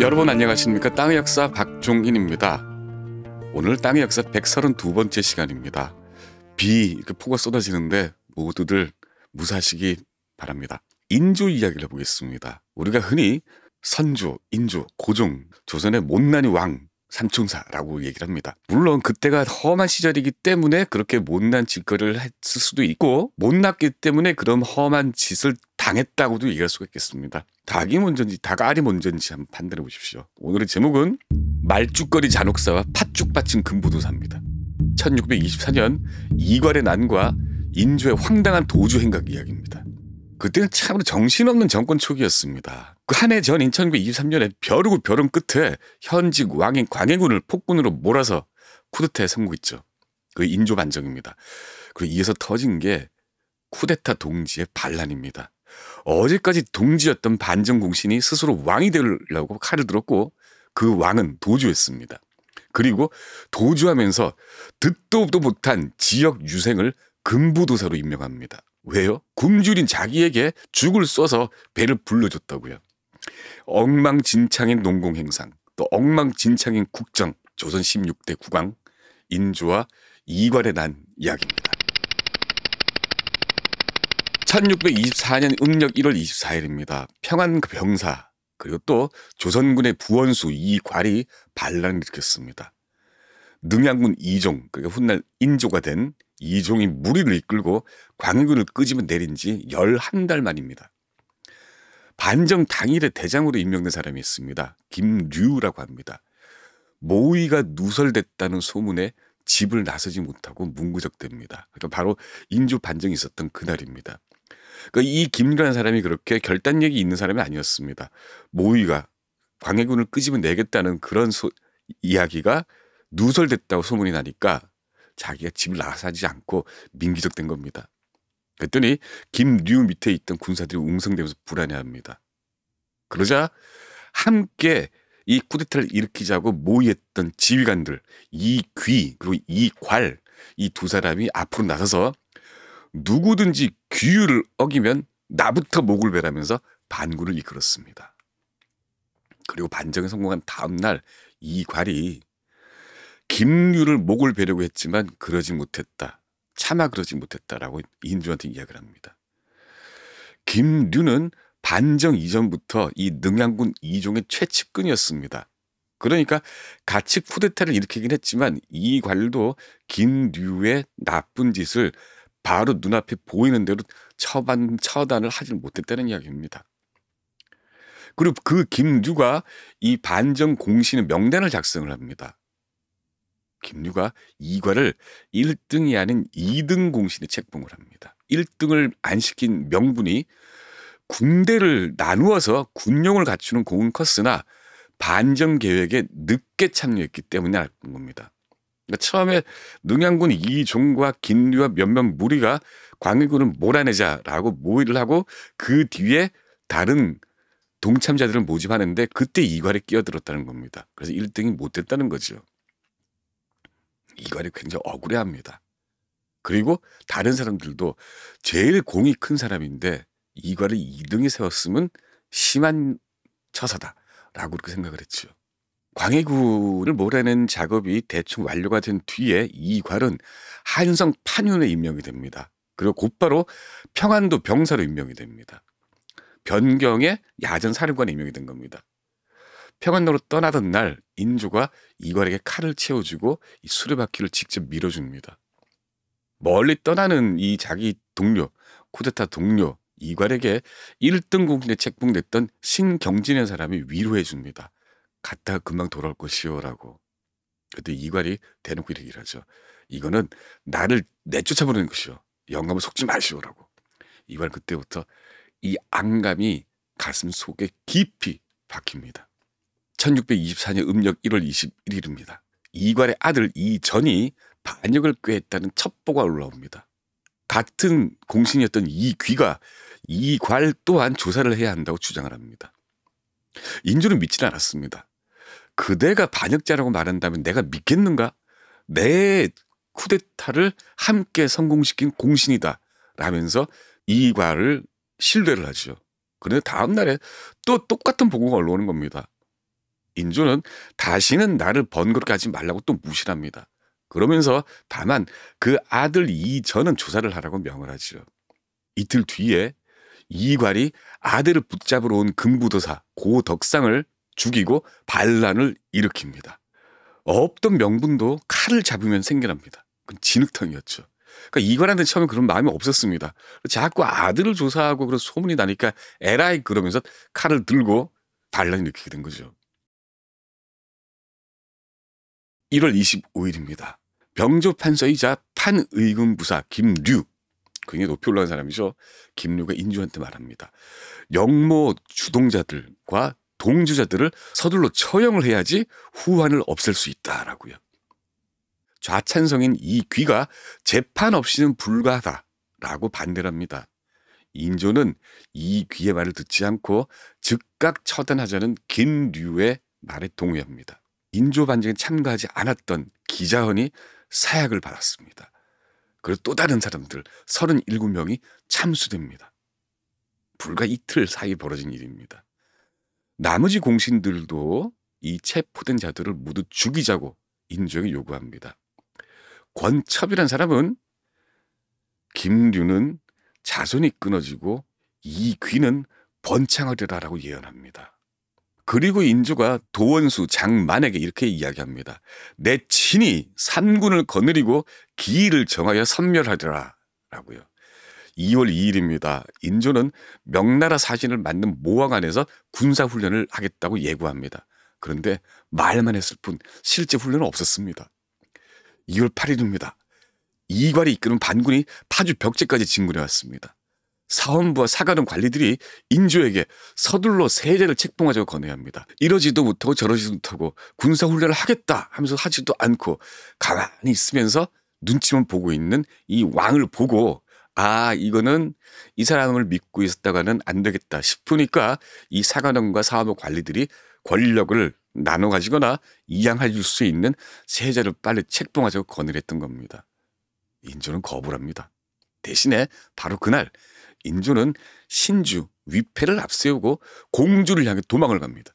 여러분 안녕하십니까? 땅의 역사 박종인입니다. 오늘 땅의 역사 132번째 시간입니다. 비 이렇게 그 폭우가 쏟아지는데 모두들 무사시기 바랍니다. 인조 이야기를 해보겠습니다. 우리가 흔히 선조, 인조, 고종, 조선의 못난이 왕, 삼총사라고 얘기를 합니다. 물론 그때가 험한 시절이기 때문에 그렇게 못난 짓거리를 했을 수도 있고 못났기 때문에 그런 험한 짓을 당했다고도 얘기할 수가 있겠습니다. 닭이 먼저인지 닭알이 먼저인지 한번 판단해 보십시오. 오늘의 제목은 말죽거리 잔혹사와 팥죽 받침 금부도사입니다. 1624년 이괄의 난과 인조의 황당한 도주 행각 이야기입니다. 그때는 참으로 정신없는 정권 초기였습니다. 그한해전 1923년에 벼르고 벼름 끝에 현직 왕인 광해군을 폭군으로 몰아서 쿠데타에 성공했죠. 그 인조 반정입니다. 그리고 이어서 터진 게 쿠데타 동지의 반란입니다. 어제까지 동지였던 반정 공신이 스스로 왕이 되려고 칼을 들었고 그 왕은 도주했습니다. 그리고 도주하면서 듣도 못한 지역 유생을 금부도사로 임명합니다. 왜요? 굶주린 자기에게 죽을 쏴서 배를 불러줬다고요. 엉망진창인 농공행상, 또 엉망진창인 국정, 조선 16대 국왕, 인조와 이괄의 난 이야기입니다. 1624년 음력 1월 24일입니다. 평안병사 그 그리고 또 조선군의 부원수 이괄이 반란을 일으켰습니다. 능양군 이종 그러니 훗날 인조가 된 이종이 무리를 이끌고 광해군을 끄집어 내린 지 11달 만입니다. 반정 당일에 대장으로 임명된 사람이 있습니다. 김류라고 합니다. 모의가 누설됐다는 소문에 집을 나서지 못하고 문구적됩니다. 그러니까 바로 인조 반정이 있었던 그날입니다. 그러니까 이 김이라는 사람이 그렇게 결단력이 있는 사람이 아니었습니다. 모의가 광해군을 끄집어 내겠다는 그런 소, 이야기가 누설됐다고 소문이 나니까 자기가 집을 나서지 않고 민기적된 겁니다. 그랬더니 김류 밑에 있던 군사들이 웅성대면서 불안해합니다. 그러자 함께 이 쿠데타를 일으키자고 모의했던 지휘관들 이귀 그리고 이괄 이 두 사람이 앞으로 나서서 누구든지 규율을 어기면 나부터 목을 베라면서 반군을 이끌었습니다. 그리고 반정에 성공한 다음날 이괄이 김류를 목을 베려고 했지만 그러지 못했다. 차마 그러지 못했다라고 인주한테 이야기를 합니다. 김류는 반정 이전부터 이 능양군 이종의 최측근이었습니다. 그러니까 같이 쿠데타를 일으키긴 했지만 이관도 김류의 나쁜 짓을 바로 눈앞에 보이는 대로 처반, 처단을 하지 못했다는 이야기입니다. 그리고 그김류가이 반정 공신의 명단을 작성을 합니다. 김류가 이과를 1등이 아닌 2등 공신에 책봉을 합니다. 1등을 안 시킨 명분이 군대를 나누어서 군용을 갖추는 공은 컸으나 반정 계획에 늦게 참여했기 때문이 알는 겁니다. 처음에 능양군 이종과 긴류와 몇몇 무리가 광해군을 몰아내자라고 모의를 하고 그 뒤에 다른 동참자들을 모집하는데 그때 이괄이 끼어들었다는 겁니다. 그래서 1등이 못 됐다는 거죠. 이괄이 굉장히 억울해합니다. 그리고 다른 사람들도 제일 공이 큰 사람인데 이괄을 2등에 세웠으면 심한 처사다라고 그렇게 생각을 했죠. 광해군을 몰아낸 작업이 대충 완료가 된 뒤에 이괄은 한성 판윤에 임명이 됩니다. 그리고 곧바로 평안도 병사로 임명이 됩니다. 변경에 야전 사령관에 임명이 된 겁니다. 평안도로 떠나던 날 인조가 이괄에게 칼을 채워주고 이 수레바퀴를 직접 밀어줍니다. 멀리 떠나는 이 자기 동료 쿠데타 동료 이괄에게 1등 공신에 책봉됐던 신경진의 사람이 위로해 줍니다. 갔다 금방 돌아올 것이오라고. 그래 이관이 대놓고 얘기를 하죠. 이거는 나를 내쫓아보는것이오 영감을 속지 마시오라고. 이관 그때부터 이 안감이 가슴 속에 깊이 박힙니다. 1624년 음력 1월 21일입니다. 이관의 아들 이전이 반역을 꾀했다는 첩보가 올라옵니다. 같은 공신이었던 이 귀가 이괄 또한 조사를 해야 한다고 주장을 합니다. 인조는 믿지는 않았습니다. 그대가 반역자라고 말한다면 내가 믿겠는가? 내 쿠데타를 함께 성공시킨 공신이다. 라면서 이과를 신뢰를 하죠. 그런데 다음날에 또 똑같은 보고가 올라오는 겁니다. 인조는 다시는 나를 번거롭게 하지 말라고 또 무시합니다. 그러면서 다만 그 아들 이전은 조사를 하라고 명을 하지요. 이틀 뒤에 이괄이 아들을 붙잡으러 온 금부도사 고덕상을 죽이고 반란을 일으킵니다. 없던 명분도 칼을 잡으면 생겨납니다. 그건 진흙탕이었죠. 그러니까 이관한테 처음에 그런 마음이 없었습니다. 자꾸 아들을 조사하고 그런 소문이 나니까 에라이 그러면서 칼을 들고 반란을 일으키게 된 거죠. 1월 25일입니다. 병조 판서이자 판의금 부사 김류 굉장히 높이 올라간 사람이죠. 김류가 인주한테 말합니다. 영모 주동자들과 동주자들을 서둘러 처형을 해야지 후환을 없앨 수 있다라고요. 좌찬성인 이 귀가 재판 없이는 불가하다라고 반대를 합니다. 인조는 이 귀의 말을 듣지 않고 즉각 처단하자는 긴류의 말에 동의합니다. 인조 반정에 참가하지 않았던 기자헌이 사약을 받았습니다. 그리고 또 다른 사람들 37명이 참수됩니다. 불과 이틀 사이 벌어진 일입니다. 나머지 공신들도 이 체포된 자들을 모두 죽이자고 인종이 요구합니다. 권첩이란 사람은 김류는 자손이 끊어지고 이 귀는 번창을되다라고 예언합니다. 그리고 인조가 도원수 장만에게 이렇게 이야기합니다. 내 친히 산군을 거느리고 기일을 정하여 선멸하더라라고요 2월 2일입니다. 인조는 명나라 사신을 만든 모화관에서 군사 훈련을 하겠다고 예고합니다. 그런데 말만 했을 뿐 실제 훈련은 없었습니다. 2월 8일입니다. 이괄이 이끄는 반군이 파주 벽제까지 진군해왔습니다. 사원부와 사가는 관리들이 인조에게 서둘러 세제를 책봉하자고 건의합니다. 이러지도 못하고 저러지도 못하고 군사훈련을 하겠다 하면서 하지도 않고 가만히 있으면서 눈치만 보고 있는 이 왕을 보고 아, 이거는 이 사람을 믿고 있었다가는 안 되겠다 싶으니까 이 사관원과 사무 관리들이 권력을 나눠 가지거나 이양할 수 있는 세자를 빨리 책봉하자고 건의했던 겁니다. 인조는 거부를 합니다. 대신에 바로 그날 인조는 신주 위패를 앞세우고 공주를 향해 도망을 갑니다.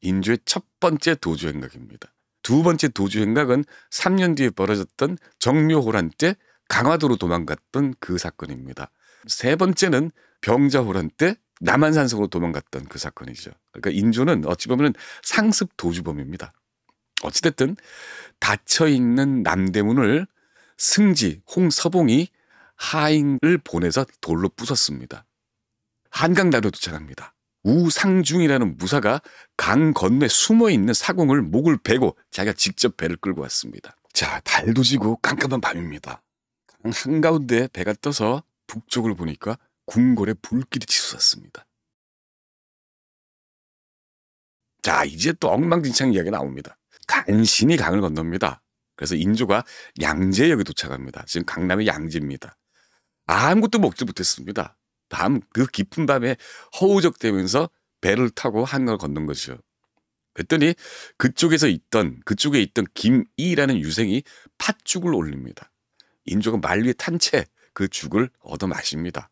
인조의 첫 번째 도주 행각입니다. 두 번째 도주 행각은 3년 뒤에 벌어졌던 정묘호란 때 강화도로 도망갔던 그 사건입니다. 세 번째는 병자호란 때 남한산성으로 도망갔던 그 사건이죠. 그러니까 인조는 어찌 보면 상습 도주범입니다. 어찌됐든 닫혀있는 남대문을 승지 홍서봉이 하인을 보내서 돌로 부쉈습니다. 한강나루 도착합니다. 우상중이라는 무사가 강 건너에 숨어있는 사공을 목을 베고 자기가 직접 배를 끌고 왔습니다. 자, 달도 지고 깜깜한 밤입니다. 한가운데 배가 떠서 북쪽을 보니까 궁궐의 불길이 치솟았습니다. 자, 이제 또 엉망진창 이야기 나옵니다. 간신히 강을 건넙니다. 그래서 인조가 양재역에 도착합니다. 지금 강남의 양재입니다. 아무것도 먹지 못했습니다. 밤, 그 깊은 밤에 허우적대면서 배를 타고 한강을 건넌 거죠. 그랬더니 그쪽에서 있던, 그쪽에 있던 김이라는 유생이 팥죽을 올립니다. 인조가 말 위에 탄 채 그 죽을 얻어 마십니다.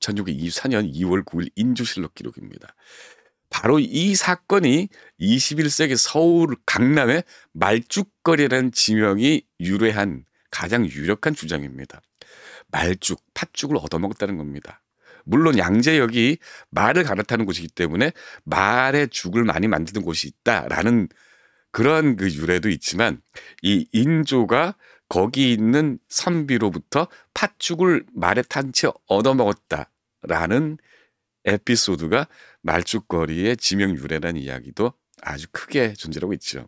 1624년 2월 9일 인조실록 기록입니다. 바로 이 사건이 21세기 서울 강남의 말죽거리라는 지명이 유래한 가장 유력한 주장입니다. 말죽, 팥죽을 얻어먹었다는 겁니다. 물론 양재역이 말을 갈아타는 곳이기 때문에 말의 죽을 많이 만드는 곳이 있다라는 그런 그 유래도 있지만 이 인조가 거기 있는 선비로부터 팥죽을 말에 탄 채 얻어먹었다라는 에피소드가 말죽거리의 지명 유래라는 이야기도 아주 크게 존재하고 있죠.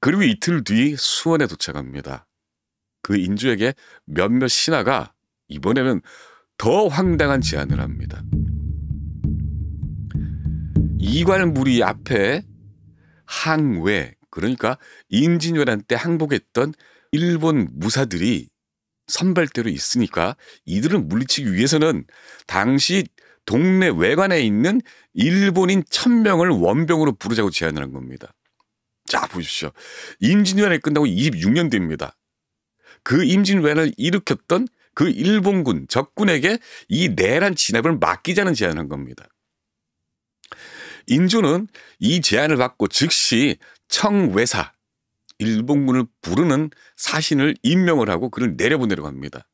그리고 이틀 뒤 수원에 도착합니다. 그인주에게 몇몇 신하가 이번에는 더 황당한 제안을 합니다. 이관무리 앞에 항외 그러니까 임진왜란 때 항복했던 일본 무사들이 선발대로 있으니까 이들을 물리치기 위해서는 당시 동네 외관에 있는 일본인 천명을 원병으로 부르자고 제안을 한 겁니다. 자, 보십시오. 임진왜란이 끝나고 26년 됩니다. 그 임진왜란을 일으켰던 그 일본군 적군에게 이 내란 진압을 맡기자는 제안을 한 겁니다. 인조는 이 제안을 받고 즉시 청외사 일본군을 부르는 사신을 임명을 하고 그를 내려보내려고 합니다.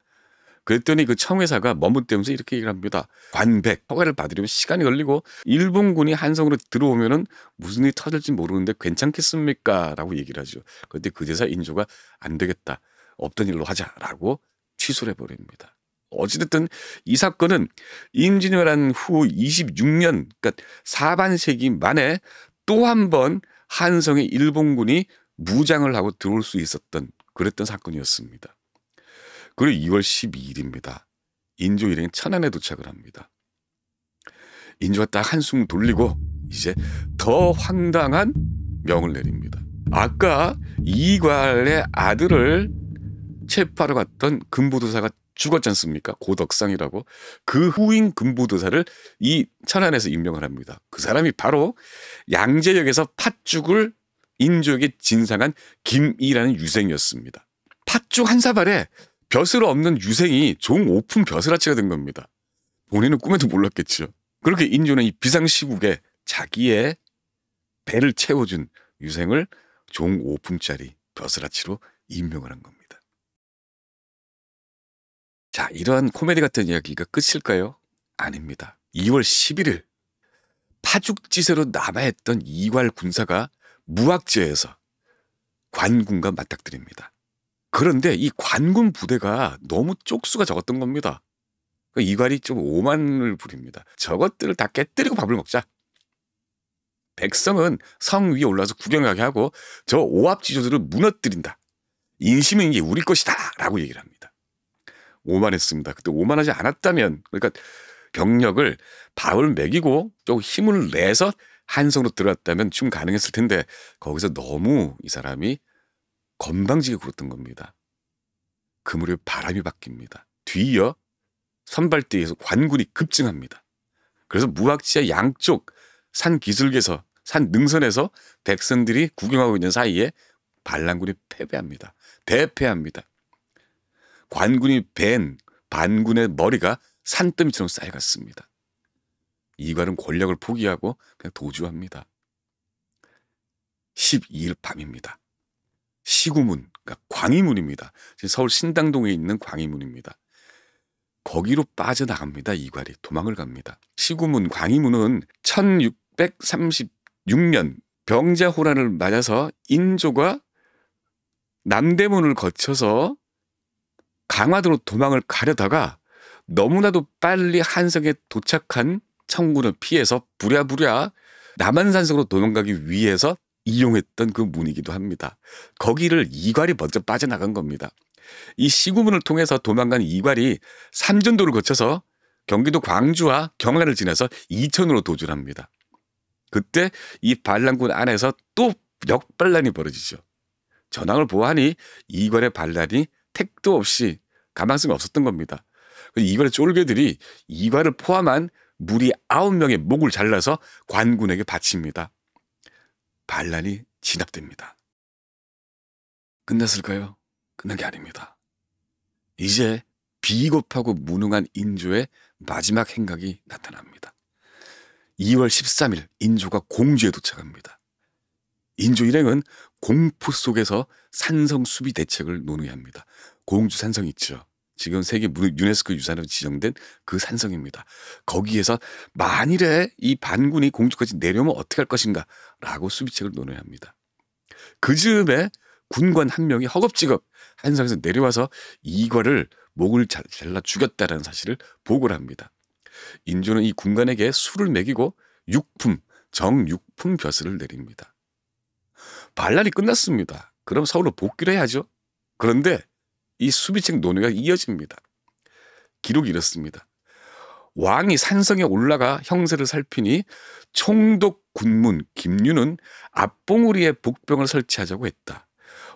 그랬더니 그 청회사가 머뭇대면서 이렇게 얘기를 합니다. 관백 허가를 받으려면 시간이 걸리고 일본군이 한성으로 들어오면은 무슨 일이 터질지 모르는데 괜찮겠습니까?라고 얘기를 하죠. 그런데 그 대사 인조가 안 되겠다 없던 일로 하자라고 취소를 해버립니다. 어찌됐든 이 사건은 임진왜란 후 26년 그러니까 4반세기 만에 또 한 번 한성의 일본군이 무장을 하고 들어올 수 있었던 그랬던 사건이었습니다. 그리고 2월 12일입니다. 인조 일행 이 천안에 도착을 합니다. 인조가 딱 한숨 돌리고 이제 더 황당한 명을 내립니다. 아까 이괄의 아들을 체포하러 갔던 금보도사가 죽었지 않습니까? 고덕상이라고 그 후인 금보도사를 이 천안에서 임명을 합니다. 그 사람이 바로 양재역에서 팥죽을 인조에게 진상한 김이라는 유생이었습니다. 팥죽 한 사발에 벼슬 없는 유생이 종 오픈 벼슬아치가 된 겁니다. 본인은 꿈에도 몰랐겠죠 그렇게 인조는 이 비상시국에 자기의 배를 채워준 유생을 종 5푼짜리 벼슬아치로 임명을 한 겁니다. 자, 이러한 코미디 같은 이야기가 끝일까요? 아닙니다. 2월 11일 파죽지세로 남아있던 이괄 군사가 무학지에서 관군과 맞닥뜨립니다. 그런데 이 관군 부대가 너무 쪽수가 적었던 겁니다. 그 이괄이 좀 오만을 부립니다. 저것들을 다 깨뜨리고 밥을 먹자. 백성은 성 위에 올라서 구경하게 하고 저 오합지조들을 무너뜨린다. 인심은 이게 우리 것이다 라고 얘기를 합니다. 오만했습니다. 그때 오만하지 않았다면 그러니까 병력을 밥을 먹이고 좀 힘을 내서 한성으로 들어왔다면 춤 가능했을 텐데 거기서 너무 이 사람이 건방지게 굴었던 겁니다. 그 무렵 바람이 바뀝니다. 뒤이어 선발대에서 관군이 급증합니다. 그래서 무학지와 양쪽 산 기슭에서 산 능선에서 백성들이 구경하고 있는 사이에 반란군이 패배합니다. 대패합니다. 관군이 벤 반군의 머리가 산더미처럼 쌓여갔습니다. 이괄은 권력을 포기하고 그냥 도주합니다. 12일 밤입니다. 시구문, 그러니까 광희문입니다. 서울 신당동에 있는 광희문입니다. 거기로 빠져나갑니다. 이괄이 도망을 갑니다. 시구문, 광희문은 1636년 병자호란을 맞아서 인조가 남대문을 거쳐서 강화도로 도망을 가려다가 너무나도 빨리 한성에 도착한 청군을 피해서 부랴부랴 남한산성으로 도망가기 위해서 이용했던 그 문이기도 합니다. 거기를 이괄이 먼저 빠져나간 겁니다. 이 시구문을 통해서 도망간 이괄이 삼전도를 거쳐서 경기도 광주와 경안을 지나서 이천으로 도주합니다. 그때 이 반란군 안에서 또 역반란이 벌어지죠. 전황을 보아하니 이괄의 반란이 택도 없이 가망성이 없었던 겁니다. 이괄의 쫄개들이 이괄을 포함한 무리 아홉 명의 목을 잘라서 관군에게 바칩니다. 반란이 진압됩니다. 끝났을까요? 끝난 게 아닙니다. 이제 비겁하고 무능한 인조의 마지막 행각이 나타납니다. 2월 13일 인조가 공주에 도착합니다. 인조 일행은 공포 속에서 산성 수비 대책을 논의합니다. 공주 산성 있죠. 지금 세계 유네스코 유산으로 지정된 그 산성입니다. 거기에서 만일에 이 반군이 공주까지 내려오면 어떻게 할 것인가라고 수비책을 논야합니다그 즈음에 군관 한 명이 허겁지겁 한성에서 내려와서 이과를 목을 잘라 죽였다라는 사실을 보고를 합니다. 인조는 이 군관에게 술을 먹이고 육품, 정육품 벼슬을 내립니다. 반란이 끝났습니다. 그럼 서울로 복귀를 해야죠. 그런데 이 수비책 논의가 이어집니다. 기록이 이렇습니다. 왕이 산성에 올라가 형세를 살피니 총독 군문 김유는 앞봉우리에 북병을 설치하자고 했다.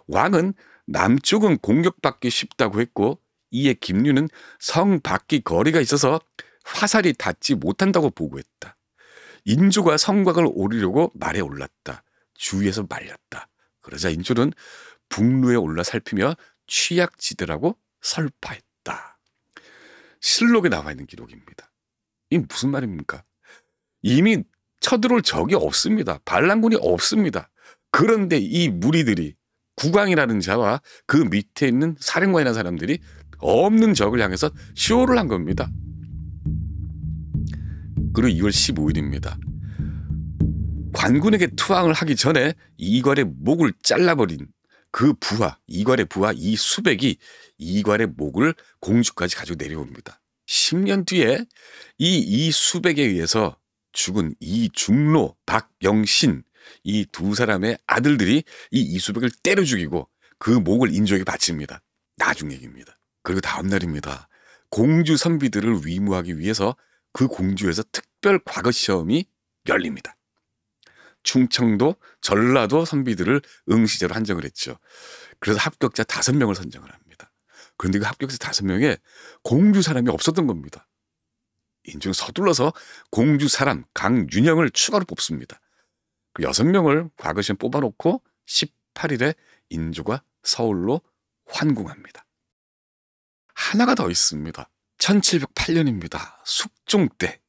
왕은 남쪽은 공격받기 쉽다고 했고 이에 김유는 성 밖이 거리가 있어서 화살이 닿지 못한다고 보고했다. 인조가 성곽을 오르려고 말에 올랐다. 주위에서 말렸다. 그러자 인조는 북루에 올라 살피며 취약지들하고 설파했다. 실록에 나와 있는 기록입니다. 이 무슨 말입니까? 이미 쳐들어올 적이 없습니다. 반란군이 없습니다. 그런데 이 무리들이 국왕이라는 자와 그 밑에 있는 사령관이라는 사람들이 없는 적을 향해서 쇼를 한 겁니다. 그리고 2월 15일입니다. 관군에게 투항을 하기 전에 이괄의 목을 잘라버린 그 부하, 이괄의 부하 이 수백이 이괄의 목을 공주까지 가지고 내려옵니다. 10년 뒤에 이 이수백에 의해서 죽은 이중로, 박영신 이 두 사람의 아들들이 이 이수백을 때려 죽이고 그 목을 인조에게 바칩니다. 나중 얘기입니다. 그리고 다음 날입니다. 공주 선비들을 위무하기 위해서 그 공주에서 특별 과거 시험이 열립니다. 충청도, 전라도 선비들을 응시제로 한정을 했죠. 그래서 합격자 다섯 명을 선정을 합니다. 그런데 그 합격자 다섯 명에 공주 사람이 없었던 겁니다. 인중 서둘러서 공주 사람 강윤영을 추가로 뽑습니다. 그 여섯 명을 과거 시험 뽑아놓고 18일에 인조가 서울로 환궁합니다. 하나가 더 있습니다. 1708년입니다. 숙종 때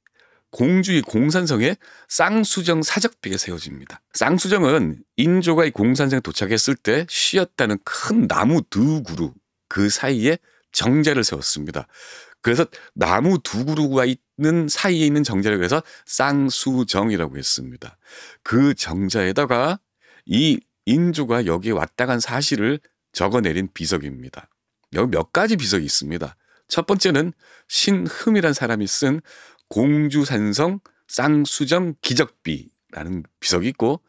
공주의 공산성에 쌍수정 사적비가 세워집니다. 쌍수정은 인조가 이 공산성에 도착했을 때 쉬었다는 큰 나무 두 그루 그 사이에 정자를 세웠습니다. 그래서 나무 두 그루가 있는 사이에 있는 정자를 그래서 쌍수정이라고 했습니다. 그 정자에다가 이 인조가 여기에 왔다 간 사실을 적어내린 비석입니다. 여기 몇 가지 비석이 있습니다. 첫 번째는 신흠이란 사람이 쓴 공주산성 쌍수정 기적비라는 비석이 있고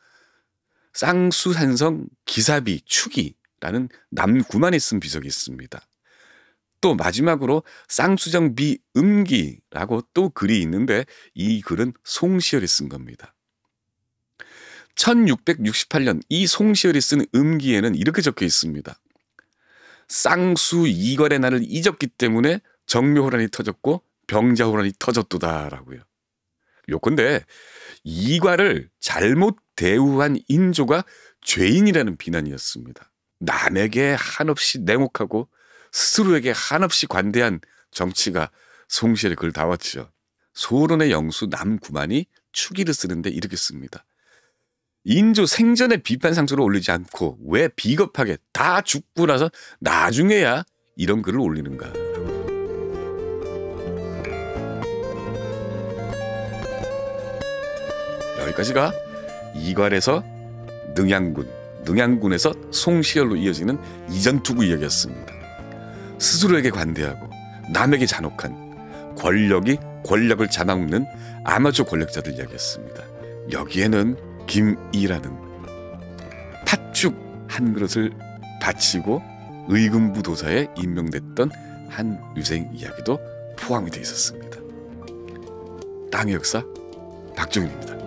쌍수산성 기사비 축이라는 남구만에 쓴 비석이 있습니다. 또 마지막으로 쌍수정 비음기라고 또 글이 있는데 이 글은 송시열이 쓴 겁니다. 1668년 이 송시열이 쓴 음기에는 이렇게 적혀 있습니다. 쌍수 이걸의 날을 잊었기 때문에 정묘호란이 터졌고 병자호란이 터졌도다라고요. 요건데 이과를 잘못 대우한 인조가 죄인이라는 비난이었습니다. 남에게 한없이 냉혹하고 스스로에게 한없이 관대한 정치가 송시에 그걸 다왔죠 소론의 영수 남구만이 추기를 쓰는데 이렇게 씁니다. 인조 생전에 비판 상처를 올리지 않고 왜 비겁하게 다 죽고 나서 나중에야 이런 글을 올리는가. 여기까지가 이괄에서 능양군, 능양군에서 송시열로 이어지는 이전투구 이야기였습니다. 스스로에게 관대하고 남에게 잔혹한 권력이 권력을 잡아먹는 아마추어 권력자들 이야기였습니다. 여기에는 김이라는 팥죽 한 그릇을 바치고 의금부 도사에 임명됐던 한 유생 이야기도 포함이 되어 있었습니다. 땅의 역사 박종윤입니다.